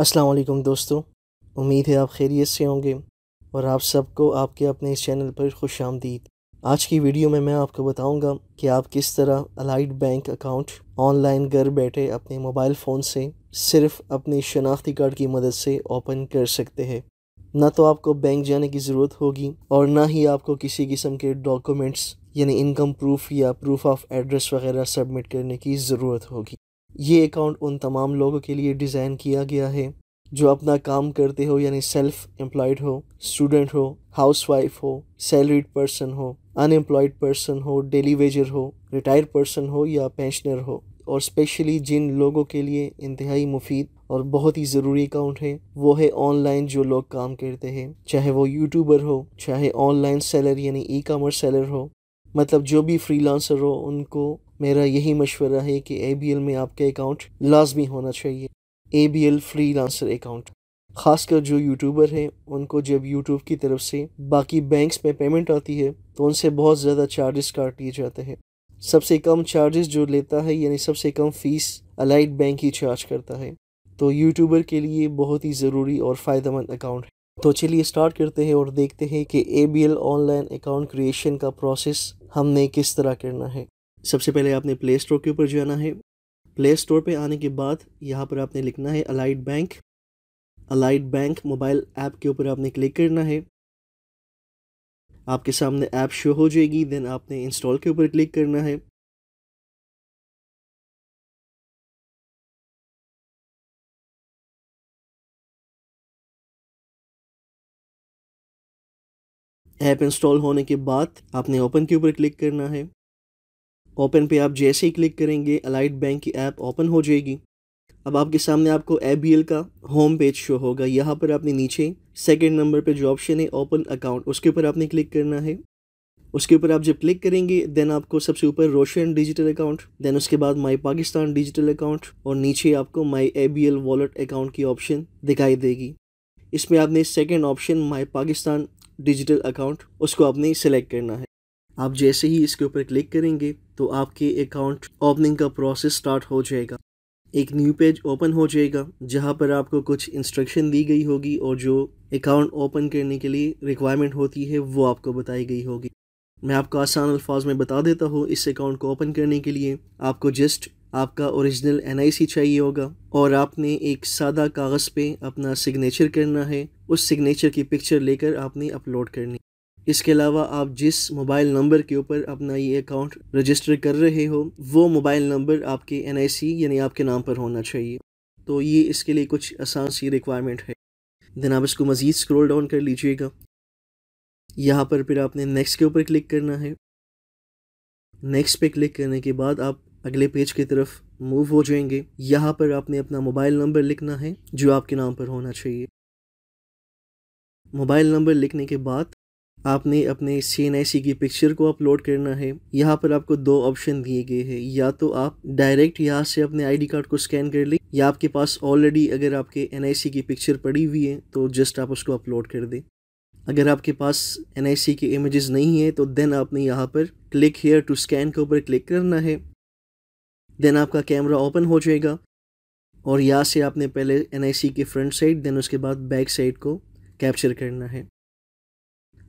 अस्सलाम वालेकुम दोस्तों उम्मीद है आप खैरियत से होंगे और आप सबको आपके अपने इस चैनल पर खुश आमदीद आज की वीडियो में मैं आपको बताऊंगा कि आप किस तरह अलाइड बैंक अकाउंट ऑनलाइन घर बैठे अपने मोबाइल फ़ोन से सिर्फ अपने शनाख्ती कार्ड की मदद से ओपन कर सकते हैं ना तो आपको बैंक जाने की ज़रूरत होगी और ना ही आपको किसी किस्म के डॉक्यूमेंट्स यानी इनकम प्रूफ या प्रूफ ऑफ एड्रेस वगैरह सबमिट करने की ज़रूरत होगी ये अकाउंट उन तमाम लोगों के लिए डिज़ाइन किया गया है जो अपना काम करते हो यानी सेल्फ एम्प्लॉयड हो स्टूडेंट हो हाउसवाइफ हो सैलरीड पर्सन हो अनएम्प्लॉयड पर्सन हो डेली वेजर हो रिटायर्ड पर्सन हो या पेंशनर हो और स्पेशली जिन लोगों के लिए इंतहाई मुफीद और बहुत ही ज़रूरी अकाउंट है वो है ऑनलाइन जो लोग काम करते हैं चाहे वो यूट्यूबर हो चाहे ऑनलाइन सेलर यानी ई कामर्स सेलर हो मतलब जो भी फ्रीलांसर हो उनको मेरा यही मशवरा है कि ए में आपका अकाउंट लाजमी होना चाहिए A B L freelancer account खासकर जो यूट्यूबर हैं उनको जब यूट्यूब की तरफ से बाकी बैंक्स में पेमेंट आती है तो उनसे बहुत ज़्यादा चार्जेस काट लिए जाते हैं सबसे कम चार्जेस जो लेता है यानी सबसे कम फ़ीस अलाइड बैंक ही चार्ज करता है तो यूट्यूबर के लिए बहुत ही ज़रूरी और फ़ायदेमंद अकाउंट है तो चलिए स्टार्ट करते हैं और देखते हैं कि A B L online account creation का प्रोसेस हमने किस तरह करना है सबसे पहले आपने प्ले स्टोर के ऊपर जाना है प्ले स्टोर पे आने के बाद यहाँ पर आपने लिखना है allied bank allied bank mobile app के ऊपर आपने क्लिक करना है आपके सामने ऐप शो हो जाएगी देन आपने इंस्टॉल के ऊपर क्लिक करना है ऐप इंस्टॉल होने के बाद आपने ओपन के ऊपर क्लिक करना है ओपन पे आप जैसे ही क्लिक करेंगे अलाइट बैंक की ऐप ओपन हो जाएगी अब आपके सामने आपको ए का होम पेज शो होगा यहाँ पर आपने नीचे सेकेंड नंबर पर जो ऑप्शन है ओपन अकाउंट उसके ऊपर आपने क्लिक करना है उसके ऊपर आप जब क्लिक करेंगे देन आपको सबसे ऊपर रोशन डिजिटल अकाउंट देन उसके बाद माई पाकिस्तान डिजिटल अकाउंट और नीचे आपको my A B L wallet account की ऑप्शन दिखाई देगी इसमें आपने second option my Pakistan digital account उसको आपने सेलेक्ट करना है आप जैसे ही इसके ऊपर क्लिक करेंगे तो आपके अकाउंट ओपनिंग का प्रोसेस स्टार्ट हो जाएगा एक न्यू पेज ओपन हो जाएगा जहाँ पर आपको कुछ इंस्ट्रक्शन दी गई होगी और जो अकाउंट ओपन करने के लिए रिक्वायरमेंट होती है वो आपको बताई गई होगी मैं आपको आसान अल्फाज में बता देता हूँ इस अकाउंट को ओपन करने के लिए आपको जस्ट आपका ओरिजिनल एन चाहिए होगा और आपने एक सादा कागज़ पे अपना सिग्नेचर करना है उस सिग्नेचर की पिक्चर लेकर आपने अपलोड करनी इसके अलावा आप जिस मोबाइल नंबर के ऊपर अपना ये अकाउंट रजिस्टर कर रहे हो वो मोबाइल नंबर आपके एन यानी आपके नाम पर होना चाहिए तो ये इसके लिए कुछ आसान सी रिक्वायरमेंट है देन आप इसको मज़ीद स्क्रोल डाउन कर लीजिएगा यहाँ पर फिर आपने नेक्स्ट के ऊपर क्लिक करना है नेक्स्ट पे क्लिक करने के बाद आप अगले पेज की तरफ मूव हो जाएंगे यहाँ पर आपने अपना मोबाइल नंबर लिखना है जो आपके नाम पर होना चाहिए मोबाइल नंबर लिखने के बाद आपने अपने सी एन आई सी की पिक्चर को अपलोड करना है यहाँ पर आपको दो ऑप्शन दिए गए हैं या तो आप डायरेक्ट यहाँ से अपने आईडी कार्ड को स्कैन कर लें या आपके पास ऑलरेडी अगर आपके एन आई सी की पिक्चर पड़ी हुई है तो जस्ट आप उसको अपलोड कर दें अगर आपके पास एन आई सी इमेजेस नहीं है तो देन आपने यहाँ पर क्लिक हेयर टू स्कैन के ऊपर क्लिक करना है देन आपका कैमरा ओपन हो जाएगा और यहाँ से आपने पहले N I C front side then उसके बाद बैक साइड को कैप्चर करना है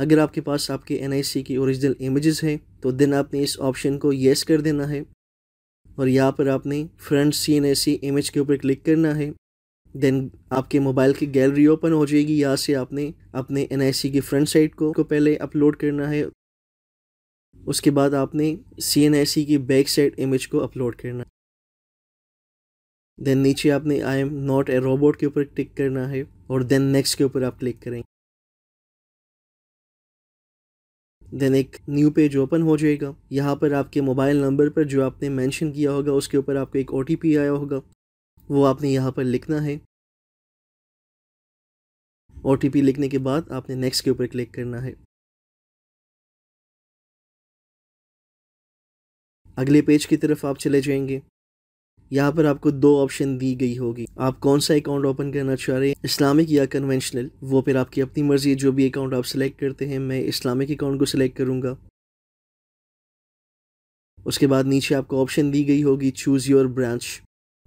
अगर आपके पास आपके एन की ओरिजिनल इमेजेस हैं तो देन आपने इस ऑप्शन को येस कर देना है और यहाँ पर आपने फ्रंट सी एन इमेज के ऊपर क्लिक करना है देन आपके मोबाइल की गैलरी ओपन हो जाएगी यहाँ से आपने अपने एन की फ्रंट साइड को, को पहले अपलोड करना है उसके बाद आपने सी एन की बैक साइड इमेज को अपलोड करना है देन नीचे आपने I am not a robot के ऊपर क्लिक करना है और देन नेक्स्ट के ऊपर आप क्लिक करें देन एक न्यू पेज ओपन हो जाएगा यहाँ पर आपके मोबाइल नंबर पर जो आपने मेंशन किया होगा उसके ऊपर आपको एक ओ आया होगा वो आपने यहाँ पर लिखना है ओ लिखने के बाद आपने नेक्स्ट के ऊपर क्लिक करना है अगले पेज की तरफ आप चले जाएंगे यहाँ पर आपको दो ऑप्शन दी गई होगी आप कौन सा अकाउंट ओपन करना चाह रहे हैं इस्लामिक या कन्वेंशनल वो फिर आपकी अपनी मर्जी जो भी अकाउंट आप सेलेक्ट करते हैं मैं इस्लामिक अकाउंट को सिलेक्ट करूँगा उसके बाद नीचे आपको ऑप्शन दी गई होगी चूज़ योर ब्रांच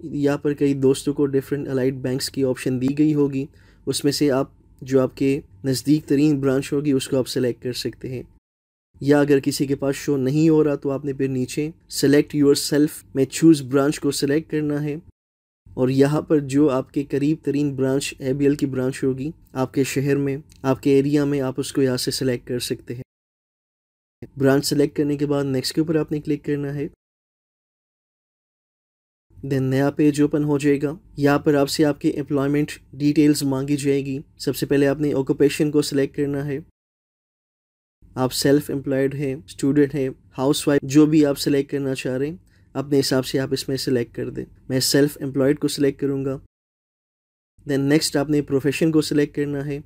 यहाँ पर कई दोस्तों को डिफरेंट अलाइड बैंक्स की ऑप्शन दी गई होगी उसमें से आप जो आपके नज़दीक तरीन ब्रांच होगी उसको आप सेलेक्ट कर सकते हैं या अगर किसी के पास शो नहीं हो रहा तो आपने फिर नीचे सेलेक्ट योर सेल्फ में चूज़ ब्रांच को सेलेक्ट करना है और यहाँ पर जो आपके करीब तरीन ब्रांच ए की ब्रांच होगी आपके शहर में आपके एरिया में आप उसको यहाँ से सिलेक्ट कर सकते हैं ब्रांच सेलेक्ट करने के बाद नेक्स्ट के ऊपर आपने क्लिक करना है देन नया पेज ओपन हो जाएगा यहाँ पर आपसे आपके एम्प्लॉयमेंट डिटेल्स मांगी जाएगी सबसे पहले आपने ऑक्यूपेशन को सिलेक्ट करना है आप सेल्फ एम्प्लॉयड हैं स्टूडेंट हैं हाउस वाइफ जो भी आप सेलेक्ट करना चाह रहे हैं अपने हिसाब से आप इसमें सेलेक्ट कर दें मैं सेल्फ एम्प्लॉयड को सिलेक्ट करूँगा देन नेक्स्ट आपने प्रोफेशन को सिलेक्ट करना है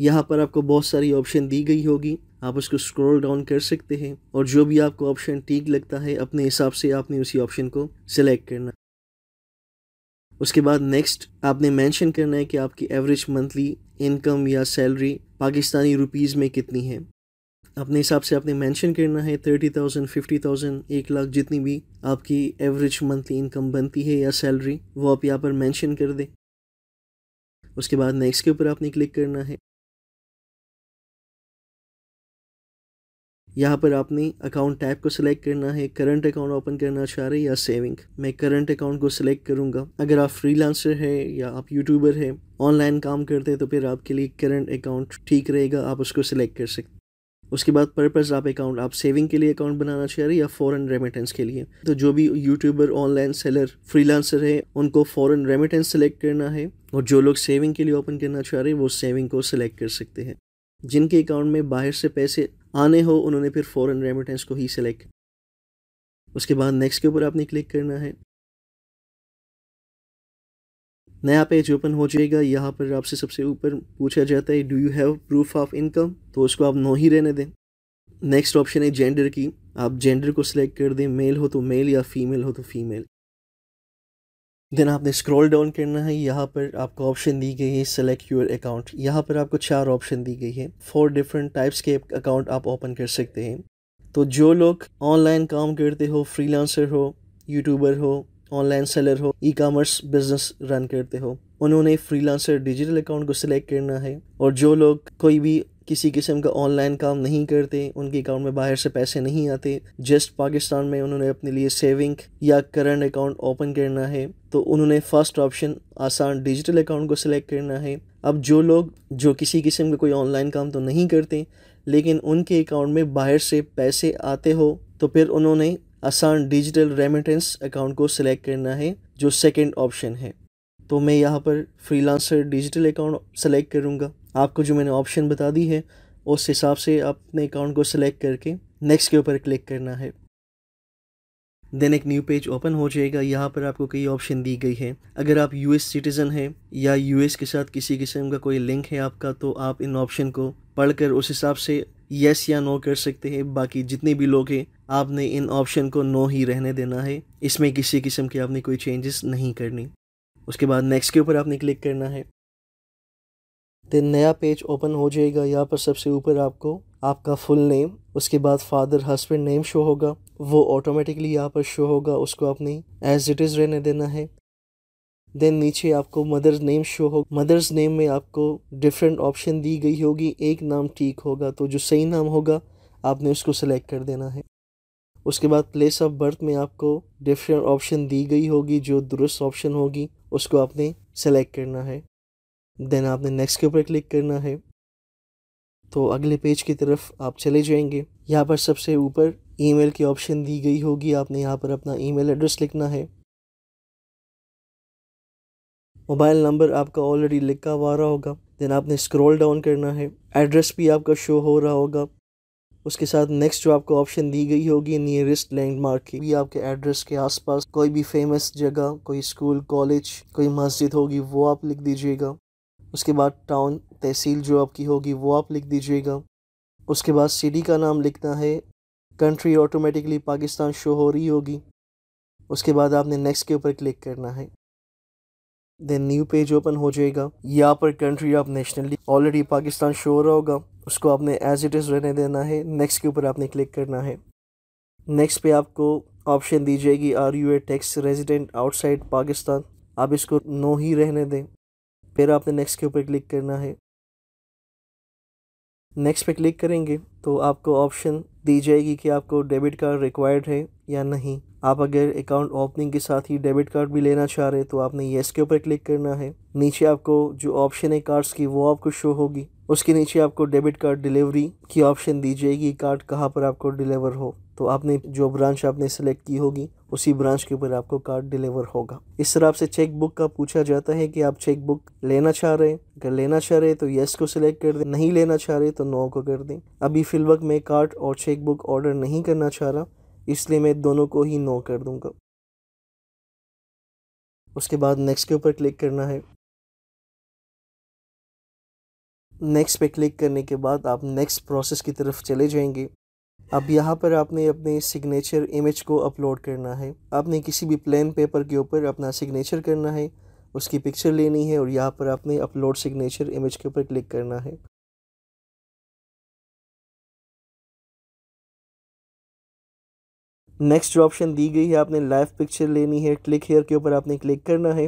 यहाँ पर आपको बहुत सारी ऑप्शन दी गई होगी आप उसको स्क्रॉल डाउन कर सकते हैं और जो भी आपको ऑप्शन ठीक लगता है अपने हिसाब से आपने उसी ऑप्शन को सिलेक्ट करना उसके बाद नेक्स्ट आपने मेंशन करना है कि आपकी एवरेज मंथली इनकम या सैलरी पाकिस्तानी रुपीज़ में कितनी है अपने हिसाब से आपने मेंशन करना है थर्टी थाउजेंड फिफ्टी थाउजेंड एक लाख जितनी भी आपकी एवरेज मंथली इनकम बनती है या सैलरी वो आप यहाँ पर मेंशन कर दें उसके बाद नेक्स्ट के ऊपर आपने क्लिक करना है यहाँ पर आपने अकाउंट टाइप को सिलेक्ट करना है करंट अकाउंट ओपन करना चाह रहे या सेविंग मैं करंट अकाउंट को सिलेक्ट करूँगा अगर आप फ्रीलांसर है या आप यूट्यूबर है ऑनलाइन काम करते हैं तो फिर आपके लिए करंट अकाउंट ठीक रहेगा आप उसको सिलेक्ट कर सकते उसके बाद पर्पज़ आप अकाउंट आप सेविंग के लिए अकाउंट बनाना चाह रहे हैं या फ़ॉरन रेमिटेंस के लिए तो जो भी यूट्यूबर ऑनलाइन सेलर फ्रीलांसर है उनको फ़ॉरन रेमिटेंस सेलेक्ट करना है और जो लोग सेविंग के लिए ओपन करना चाह रहे हैं वो सेविंग को सिलेक्ट कर सकते हैं जिनके अकाउंट में बाहर से पैसे आने हो उन्होंने फिर फ़ॉरन रेमिटेंस को ही सिलेक्ट उसके बाद नेक्स्ट के ऊपर आपने क्लिक करना है नया पेज ओपन हो जाएगा यहाँ पर आपसे सबसे ऊपर पूछा जाता है do you have proof of income तो उसको आप नो ही रहने दें नेक्स्ट ऑप्शन है जेंडर की आप जेंडर को सिलेक्ट कर दें मेल हो तो मेल या फीमेल हो तो फीमेल देन आपने स्क्रॉल डाउन करना है यहाँ पर आपको ऑप्शन दी गई है सेलेक्ट योर अकाउंट यहाँ पर आपको चार ऑप्शन दी गई है फोर डिफरेंट टाइप्स के अकाउंट आप ओपन कर सकते हैं तो जो लोग ऑनलाइन काम करते हो फ्रीलांसर हो यूट्यूबर हो ऑनलाइन सेलर हो ई कामर्स बिजनेस रन करते हो उन्होंने फ्रीलांसर डिजिटल अकाउंट को सिलेक्ट करना है और जो लोग कोई भी किसी किस्म का ऑनलाइन काम नहीं करते उनके अकाउंट में बाहर से पैसे नहीं आते जस्ट पाकिस्तान में उन्होंने अपने लिए सेविंग या करंट अकाउंट ओपन करना है तो उन्होंने first option Asaan digital account को सिलेक्ट करना है अब जो लोग जो किसी किस्म का कोई ऑनलाइन काम तो नहीं करते लेकिन उनके अकाउंट में बाहर से पैसे आते हो तो फिर उन्होंने आसान डिजिटल रेमिटेंस अकाउंट को सिलेक्ट करना है जो सेकंड ऑप्शन है तो मैं यहाँ पर फ्रीलांसर डिजिटल अकाउंट सेलेक्ट करूँगा आपको जो मैंने ऑप्शन बता दी है उस हिसाब से आप अपने अकाउंट को सिलेक्ट करके नेक्स्ट के ऊपर क्लिक करना है देन एक न्यू पेज ओपन हो जाएगा यहाँ पर आपको कई ऑप्शन दी गई है अगर आप यूएस सिटीज़न हैं या यूएस के साथ किसी किस्म का कोई लिंक है आपका तो आप इन ऑप्शन को पढ़कर उस हिसाब से यस या नो कर सकते हैं बाकी जितने भी लोग हैं आपने इन ऑप्शन को नो ही रहने देना है इसमें किसी किस्म की आपने कोई चेंजेस नहीं करनी उसके बाद नेक्स्ट के ऊपर आपने क्लिक करना है देन नया पेज ओपन हो जाएगा यहाँ पर सबसे ऊपर आपको आपका फुल नेम उसके बाद फादर हस्बैंड नेम शो होगा वो ऑटोमेटिकली यहाँ पर शो होगा उसको आपने एज इट इज़ रहने देना है देन नीचे आपको मदर्स नेम शो हो मदर्स नेम में आपको डिफरेंट ऑप्शन दी गई होगी एक नाम ठीक होगा तो जो सही नाम होगा आपने उसको सेलेक्ट कर देना है उसके बाद प्लेस ऑफ बर्थ में आपको डिफरेंट ऑप्शन दी गई होगी जो दुरुस्त ऑप्शन होगी उसको आपने सेलेक्ट करना है देन आपने नेक्स्ट के ऊपर क्लिक करना है तो अगले पेज की तरफ आप चले जाएंगे यहाँ पर सबसे ऊपर ईमेल की ऑप्शन दी गई होगी आपने यहाँ पर अपना ईमेल एड्रेस लिखना है मोबाइल नंबर आपका ऑलरेडी लिखा हुआ रहा होगा देन आपने स्क्रॉल डाउन करना है एड्रेस भी आपका शो हो रहा होगा उसके साथ नेक्स्ट जो आपको ऑप्शन दी गई होगी नियरेस्ट लैंडमार्क की भी आपके एड्रेस के आसपास कोई भी फेमस जगह कोई स्कूल कॉलेज कोई मस्जिद होगी वो आप लिख दीजिएगा उसके बाद टाउन तहसील जो आपकी होगी वो आप लिख दीजिएगा उसके बाद सिटी का नाम लिखना है कंट्री ऑटोमेटिकली पाकिस्तान शो हो रही होगी उसके बाद आपने नेक्स्ट के ऊपर क्लिक करना है देन न्यू पेज ओपन हो जाएगा यहाँ पर country of nationally already Pakistan show रहा होगा उसको आपने एज इट इज़ रहने देना है नेक्स्ट के ऊपर आपने क्लिक करना है नेक्स्ट पे आपको ऑप्शन दी जाएगी are you a tax resident outside Pakistan आप इसको नो ही रहने दें फिर आपने नेक्स्ट के ऊपर क्लिक करना है नेक्स्ट पे क्लिक करेंगे तो आपको ऑप्शन दी जाएगी कि आपको डेबिट कार्ड रिक्वायर्ड है या नहीं आप अगर अकाउंट ओपनिंग के साथ ही डेबिट कार्ड भी लेना चाह रहे हैं तो आपने येस के ऊपर क्लिक करना है नीचे आपको जो ऑप्शन है कार्ड्स की वो आपको शो होगी उसके नीचे आपको डेबिट कार्ड डिलीवरी की ऑप्शन दी जाएगी कार्ड कहाँ पर आपको डिलीवर हो तो आपने जो ब्रांच आपने सेलेक्ट की होगी उसी ब्रांच के ऊपर आपको कार्ड डिलीवर होगा इस तरह आपसे चेक बुक का पूछा जाता है कि आप चेक बुक लेना चाह रहे हैं अगर लेना चाह रहे हैं तो यस को सिलेक्ट कर दें नहीं लेना चाह रहे तो नो को कर दें अभी वक्त मैं कार्ट और चेक बुक ऑर्डर नहीं करना चाह रहा इसलिए मैं दोनों को ही नो कर दूंगा उसके बाद नेक्स्ट के ऊपर क्लिक करना है नेक्स्ट पे क्लिक करने के बाद आप नेक्स्ट प्रोसेस की तरफ चले जाएंगे अब यहाँ पर आपने अपने सिग्नेचर इमेज को अपलोड करना है आपने किसी भी प्लेन पेपर के ऊपर अपना सिग्नेचर करना है उसकी पिक्चर लेनी है और यहाँ पर आपने अपलोड सिग्नेचर इमेज के ऊपर क्लिक करना है नेक्स्ट जो ऑप्शन दी गई है आपने लाइव पिक्चर लेनी है क्लिक हेयर के ऊपर आपने क्लिक करना है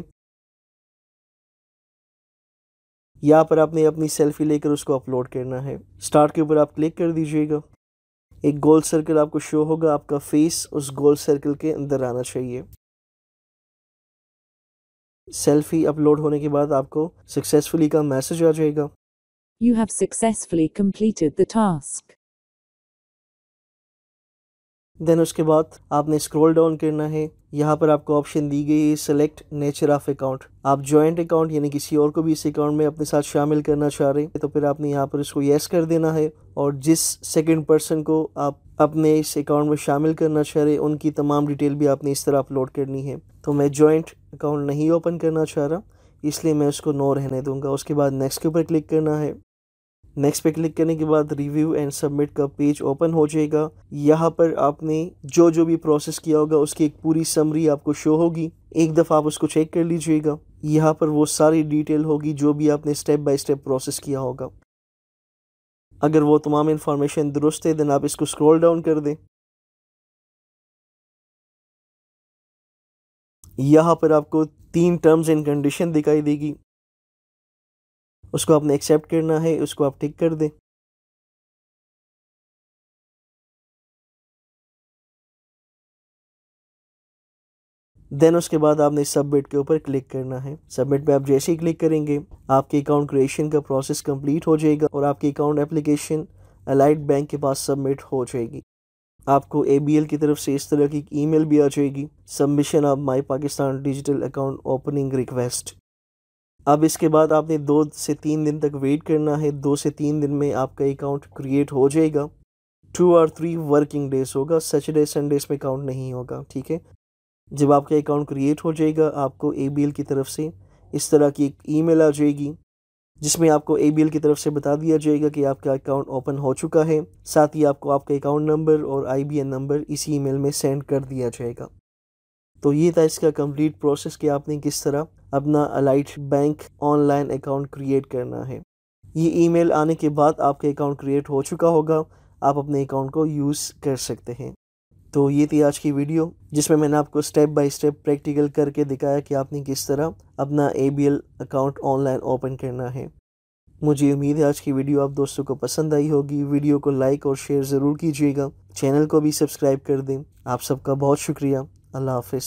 यहाँ पर आपने अपनी सेल्फी लेकर उसको अपलोड करना है स्टार्ट के ऊपर आप क्लिक कर दीजिएगा एक गोल सर्कल आपको शो होगा आपका फेस उस गोल सर्कल के अंदर आना चाहिए सेल्फी अपलोड होने के बाद आपको सक्सेसफुली का मैसेज आ जाएगा you have successfully completed the task then उसके बाद आपने स्क्रॉल डाउन करना है यहाँ पर आपको ऑप्शन दी गई है सेलेक्ट नेचर ऑफ अकाउंट आप ज्वाइंट अकाउंट यानी किसी और को भी इस अकाउंट में अपने साथ शामिल करना चाह रहे हैं तो फिर आपने यहाँ पर इसको येस कर देना है और जिस सेकंड पर्सन को आप अपने इस अकाउंट में शामिल करना चाह रहे उनकी तमाम डिटेल भी आपने इस तरह अपलोड करनी है तो मैं जॉइंट अकाउंट नहीं ओपन करना चाह रहा इसलिए मैं उसको नो रहने दूंगा उसके बाद नेक्स्ट के ऊपर क्लिक करना है नेक्स्ट पे क्लिक करने के बाद रिव्यू एंड सबमिट का पेज ओपन हो जाएगा यहाँ पर आपने जो जो भी प्रोसेस किया होगा उसकी एक पूरी समरी आपको शो होगी एक दफ़ा आप उसको चेक कर लीजिएगा यहाँ पर वो सारी डिटेल होगी जो भी आपने स्टेप बाय स्टेप प्रोसेस किया होगा अगर वो तमाम इन्फॉर्मेशन दुरुस्त है देन आप इसको स्क्रॉल डाउन कर दें यहाँ पर आपको तीन टर्म्स एंड कंडीशन दिखाई देगी उसको आपने एक्सेप्ट करना है उसको आप टिक कर दें देन उसके बाद आपने सबमिट के ऊपर क्लिक करना है सबमिट पे आप जैसे ही क्लिक करेंगे आपके अकाउंट क्रिएशन का प्रोसेस कंप्लीट हो जाएगा और आपकी अकाउंट एप्लीकेशन अलाइट बैंक के पास सबमिट हो जाएगी आपको ए की तरफ से इस तरह की ईमेल भी आ जाएगी submission of my Pakistan digital account opening request अब इसके बाद आपने दो से तीन दिन तक वेट करना है दो से तीन दिन में आपका अकाउंट क्रिएट हो जाएगा टू और थ्री वर्किंग डेज होगा सैटरडे संडे इसमें अकाउंट नहीं होगा ठीक है जब आपका अकाउंट क्रिएट हो जाएगा आपको ए की तरफ से इस तरह की एक ईमेल आ जाएगी जिसमें आपको ए की तरफ से बता दिया जाएगा कि आपका अकाउंट ओपन हो चुका है साथ ही आपको आपका अकाउंट नंबर और आई नंबर इसी ईमेल में सेंड कर दिया जाएगा तो ये था इसका कंप्लीट प्रोसेस कि आपने किस तरह अपना allied bank online account create करना है ये ईमेल आने के बाद आपके अकाउंट क्रिएट हो चुका होगा आप अपने अकाउंट को यूज़ कर सकते हैं तो ये थी आज की वीडियो जिसमें मैंने आपको स्टेप बाय स्टेप प्रैक्टिकल करके दिखाया कि आपने किस तरह अपना ए अकाउंट ऑनलाइन ओपन करना है मुझे उम्मीद है आज की वीडियो आप दोस्तों को पसंद आई होगी वीडियो को लाइक और शेयर ज़रूर कीजिएगा चैनल को भी सब्सक्राइब कर दें आप सबका बहुत शुक्रिया अल्लाह हाफ